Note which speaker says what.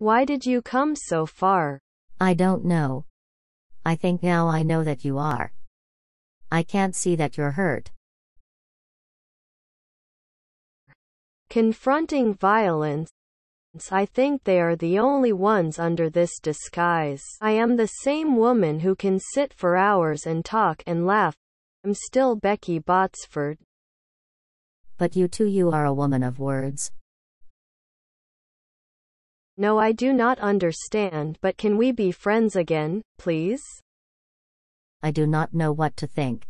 Speaker 1: Why did you come so far?
Speaker 2: I don't know. I think now I know that you are. I can't see that you're hurt.
Speaker 1: Confronting violence. I think they are the only ones under this disguise. I am the same woman who can sit for hours and talk and laugh. I'm still Becky Botsford.
Speaker 2: But you too, you are a woman of words.
Speaker 1: No I do not understand but can we be friends again, please?
Speaker 2: I do not know what to think.